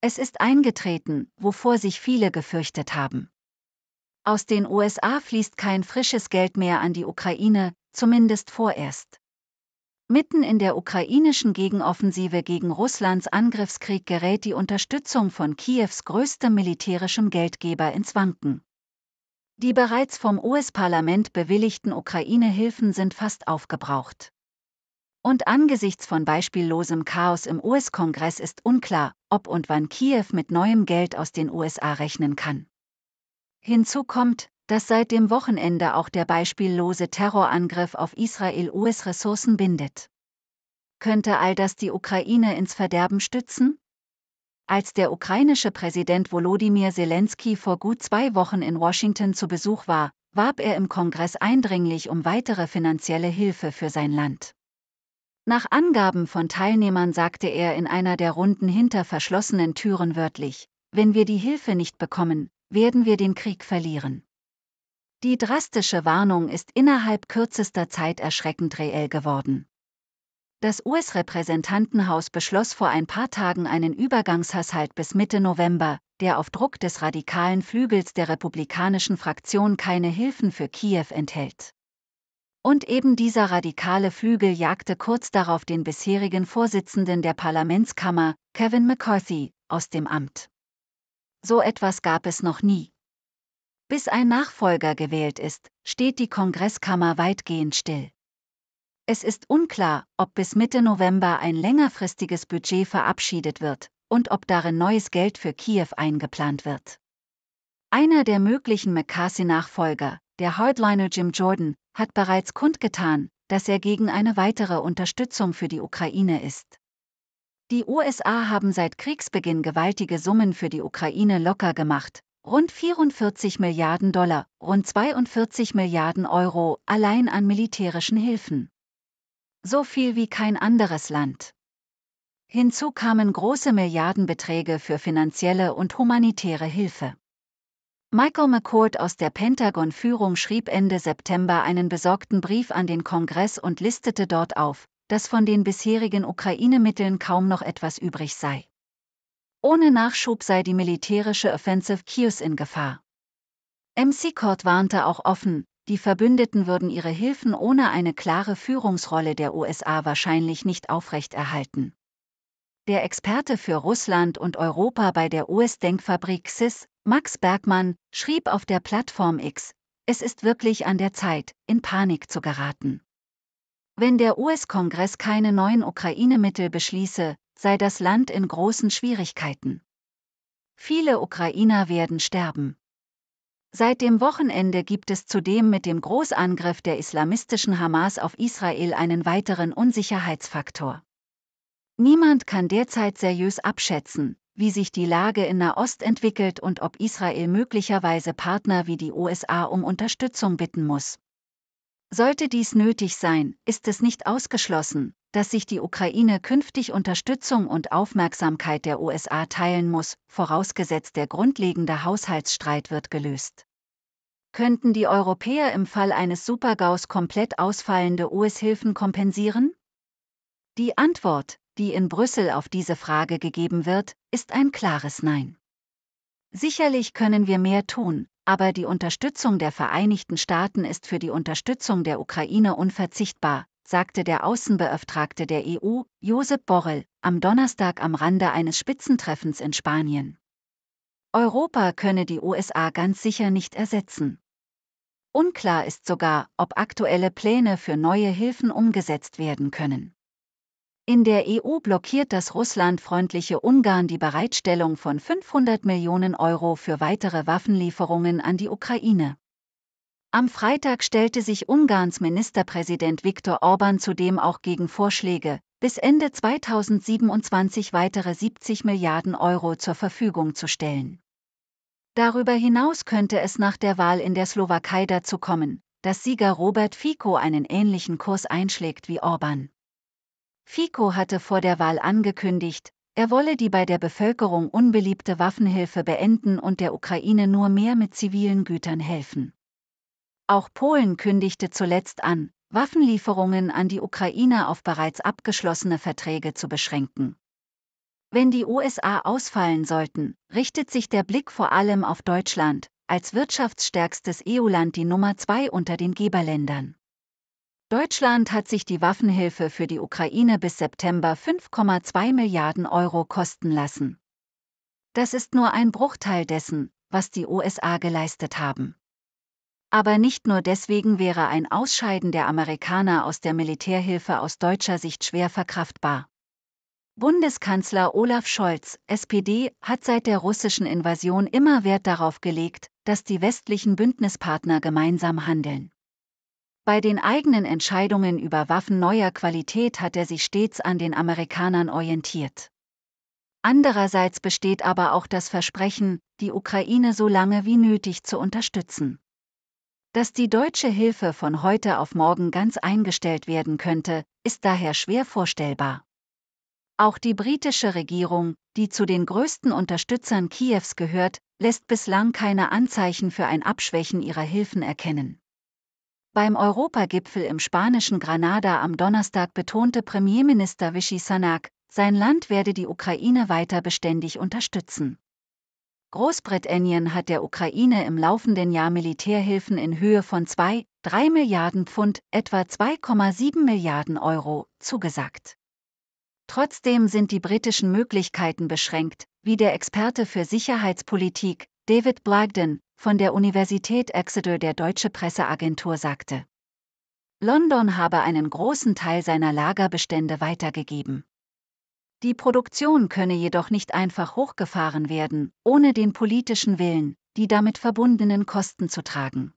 Es ist eingetreten, wovor sich viele gefürchtet haben. Aus den USA fließt kein frisches Geld mehr an die Ukraine, zumindest vorerst. Mitten in der ukrainischen Gegenoffensive gegen Russlands Angriffskrieg gerät die Unterstützung von Kiews größtem militärischem Geldgeber ins Wanken. Die bereits vom US-Parlament bewilligten Ukraine-Hilfen sind fast aufgebraucht. Und angesichts von beispiellosem Chaos im US-Kongress ist unklar, ob und wann Kiew mit neuem Geld aus den USA rechnen kann. Hinzu kommt, dass seit dem Wochenende auch der beispiellose Terrorangriff auf Israel US-Ressourcen bindet. Könnte all das die Ukraine ins Verderben stützen? Als der ukrainische Präsident Volodymyr Zelensky vor gut zwei Wochen in Washington zu Besuch war, warb er im Kongress eindringlich um weitere finanzielle Hilfe für sein Land. Nach Angaben von Teilnehmern sagte er in einer der Runden hinter verschlossenen Türen wörtlich, wenn wir die Hilfe nicht bekommen, werden wir den Krieg verlieren. Die drastische Warnung ist innerhalb kürzester Zeit erschreckend reell geworden. Das US-Repräsentantenhaus beschloss vor ein paar Tagen einen Übergangshaushalt bis Mitte November, der auf Druck des radikalen Flügels der republikanischen Fraktion keine Hilfen für Kiew enthält. Und eben dieser radikale Flügel jagte kurz darauf den bisherigen Vorsitzenden der Parlamentskammer, Kevin McCarthy, aus dem Amt. So etwas gab es noch nie. Bis ein Nachfolger gewählt ist, steht die Kongresskammer weitgehend still. Es ist unklar, ob bis Mitte November ein längerfristiges Budget verabschiedet wird und ob darin neues Geld für Kiew eingeplant wird. Einer der möglichen McCarthy-Nachfolger, der Hardliner Jim Jordan, hat bereits kundgetan, dass er gegen eine weitere Unterstützung für die Ukraine ist. Die USA haben seit Kriegsbeginn gewaltige Summen für die Ukraine locker gemacht, rund 44 Milliarden Dollar, rund 42 Milliarden Euro allein an militärischen Hilfen. So viel wie kein anderes Land. Hinzu kamen große Milliardenbeträge für finanzielle und humanitäre Hilfe. Michael McCord aus der Pentagon-Führung schrieb Ende September einen besorgten Brief an den Kongress und listete dort auf, dass von den bisherigen Ukraine-Mitteln kaum noch etwas übrig sei. Ohne Nachschub sei die militärische Offensive Kios in Gefahr. MC Cord warnte auch offen, die Verbündeten würden ihre Hilfen ohne eine klare Führungsrolle der USA wahrscheinlich nicht aufrechterhalten. Der Experte für Russland und Europa bei der US-Denkfabrik CIS, Max Bergmann, schrieb auf der Plattform X, es ist wirklich an der Zeit, in Panik zu geraten. Wenn der US-Kongress keine neuen Ukraine-Mittel beschließe, sei das Land in großen Schwierigkeiten. Viele Ukrainer werden sterben. Seit dem Wochenende gibt es zudem mit dem Großangriff der islamistischen Hamas auf Israel einen weiteren Unsicherheitsfaktor. Niemand kann derzeit seriös abschätzen, wie sich die Lage in Nahost entwickelt und ob Israel möglicherweise Partner wie die USA um Unterstützung bitten muss. Sollte dies nötig sein, ist es nicht ausgeschlossen, dass sich die Ukraine künftig Unterstützung und Aufmerksamkeit der USA teilen muss, vorausgesetzt der grundlegende Haushaltsstreit wird gelöst. Könnten die Europäer im Fall eines Supergaus komplett ausfallende US-Hilfen kompensieren? Die Antwort, die in Brüssel auf diese Frage gegeben wird, ist ein klares Nein. Sicherlich können wir mehr tun, aber die Unterstützung der Vereinigten Staaten ist für die Unterstützung der Ukraine unverzichtbar, sagte der Außenbeauftragte der EU, Josep Borrell, am Donnerstag am Rande eines Spitzentreffens in Spanien. Europa könne die USA ganz sicher nicht ersetzen. Unklar ist sogar, ob aktuelle Pläne für neue Hilfen umgesetzt werden können. In der EU blockiert das russlandfreundliche Ungarn die Bereitstellung von 500 Millionen Euro für weitere Waffenlieferungen an die Ukraine. Am Freitag stellte sich Ungarns Ministerpräsident Viktor Orban zudem auch gegen Vorschläge, bis Ende 2027 weitere 70 Milliarden Euro zur Verfügung zu stellen. Darüber hinaus könnte es nach der Wahl in der Slowakei dazu kommen, dass Sieger Robert Fico einen ähnlichen Kurs einschlägt wie Orban. FICO hatte vor der Wahl angekündigt, er wolle die bei der Bevölkerung unbeliebte Waffenhilfe beenden und der Ukraine nur mehr mit zivilen Gütern helfen. Auch Polen kündigte zuletzt an, Waffenlieferungen an die Ukraine auf bereits abgeschlossene Verträge zu beschränken. Wenn die USA ausfallen sollten, richtet sich der Blick vor allem auf Deutschland, als wirtschaftsstärkstes EU-Land die Nummer zwei unter den Geberländern. Deutschland hat sich die Waffenhilfe für die Ukraine bis September 5,2 Milliarden Euro kosten lassen. Das ist nur ein Bruchteil dessen, was die USA geleistet haben. Aber nicht nur deswegen wäre ein Ausscheiden der Amerikaner aus der Militärhilfe aus deutscher Sicht schwer verkraftbar. Bundeskanzler Olaf Scholz, SPD, hat seit der russischen Invasion immer Wert darauf gelegt, dass die westlichen Bündnispartner gemeinsam handeln. Bei den eigenen Entscheidungen über Waffen neuer Qualität hat er sich stets an den Amerikanern orientiert. Andererseits besteht aber auch das Versprechen, die Ukraine so lange wie nötig zu unterstützen. Dass die deutsche Hilfe von heute auf morgen ganz eingestellt werden könnte, ist daher schwer vorstellbar. Auch die britische Regierung, die zu den größten Unterstützern Kiews gehört, lässt bislang keine Anzeichen für ein Abschwächen ihrer Hilfen erkennen. Beim Europagipfel im spanischen Granada am Donnerstag betonte Premierminister Vichy Sanak, sein Land werde die Ukraine weiter beständig unterstützen. Großbritannien hat der Ukraine im laufenden Jahr Militärhilfen in Höhe von 2, 3 Milliarden Pfund, etwa 2,7 Milliarden Euro, zugesagt. Trotzdem sind die britischen Möglichkeiten beschränkt, wie der Experte für Sicherheitspolitik, David Blagden, von der Universität Exeter der deutsche Presseagentur sagte. London habe einen großen Teil seiner Lagerbestände weitergegeben. Die Produktion könne jedoch nicht einfach hochgefahren werden, ohne den politischen Willen, die damit verbundenen Kosten zu tragen.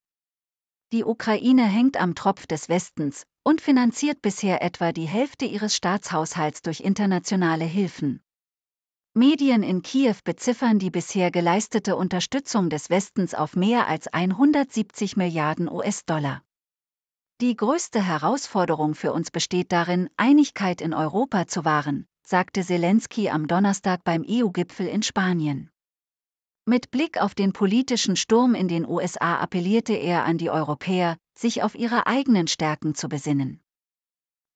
Die Ukraine hängt am Tropf des Westens und finanziert bisher etwa die Hälfte ihres Staatshaushalts durch internationale Hilfen, Medien in Kiew beziffern die bisher geleistete Unterstützung des Westens auf mehr als 170 Milliarden US-Dollar. Die größte Herausforderung für uns besteht darin, Einigkeit in Europa zu wahren, sagte Zelensky am Donnerstag beim EU-Gipfel in Spanien. Mit Blick auf den politischen Sturm in den USA appellierte er an die Europäer, sich auf ihre eigenen Stärken zu besinnen.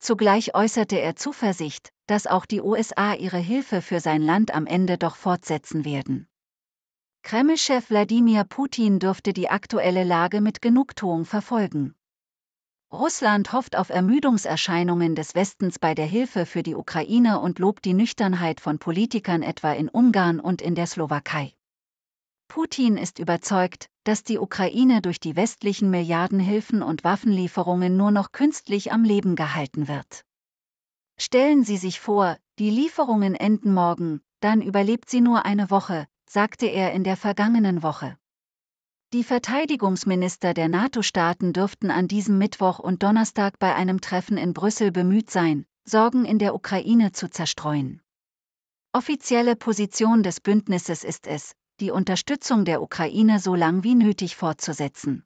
Zugleich äußerte er Zuversicht, dass auch die USA ihre Hilfe für sein Land am Ende doch fortsetzen werden. Kreml-Chef Wladimir Putin dürfte die aktuelle Lage mit Genugtuung verfolgen. Russland hofft auf Ermüdungserscheinungen des Westens bei der Hilfe für die Ukraine und lobt die Nüchternheit von Politikern etwa in Ungarn und in der Slowakei. Putin ist überzeugt, dass die Ukraine durch die westlichen Milliardenhilfen und Waffenlieferungen nur noch künstlich am Leben gehalten wird. Stellen Sie sich vor, die Lieferungen enden morgen, dann überlebt sie nur eine Woche, sagte er in der vergangenen Woche. Die Verteidigungsminister der NATO-Staaten dürften an diesem Mittwoch und Donnerstag bei einem Treffen in Brüssel bemüht sein, Sorgen in der Ukraine zu zerstreuen. Offizielle Position des Bündnisses ist es, die Unterstützung der Ukraine so lang wie nötig fortzusetzen.